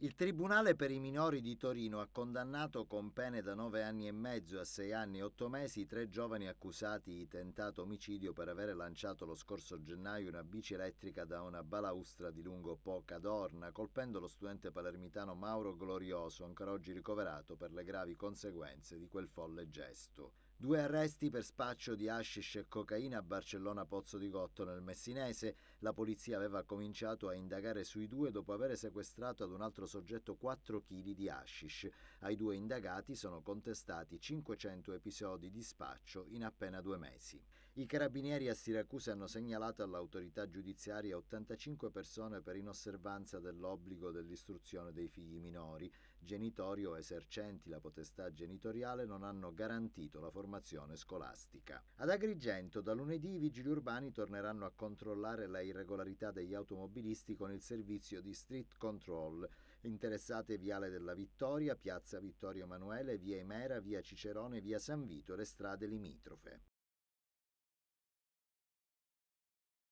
Il Tribunale per i minori di Torino ha condannato con pene da 9 anni e mezzo a 6 anni e 8 mesi tre giovani accusati di tentato omicidio per aver lanciato lo scorso gennaio una bici elettrica da una balaustra di lungo poca d'orna, colpendo lo studente palermitano Mauro Glorioso, ancora oggi ricoverato per le gravi conseguenze di quel folle gesto. Due arresti per spaccio di hashish e cocaina a Barcellona Pozzo di Gotto nel Messinese. La polizia aveva cominciato a indagare sui due dopo aver sequestrato ad un altro soggetto 4 kg di hashish. Ai due indagati sono contestati 500 episodi di spaccio in appena due mesi. I carabinieri a Siracusa hanno segnalato all'autorità giudiziaria 85 persone per inosservanza dell'obbligo dell'istruzione dei figli minori. Genitori o esercenti la potestà genitoriale non hanno garantito la formazione scolastica. Ad Agrigento da lunedì i vigili urbani torneranno a controllare la irregolarità degli automobilisti con il servizio di street control. Interessate Viale della Vittoria, Piazza Vittorio Emanuele, Via Emera, Via Cicerone, Via San Vito e le strade limitrofe.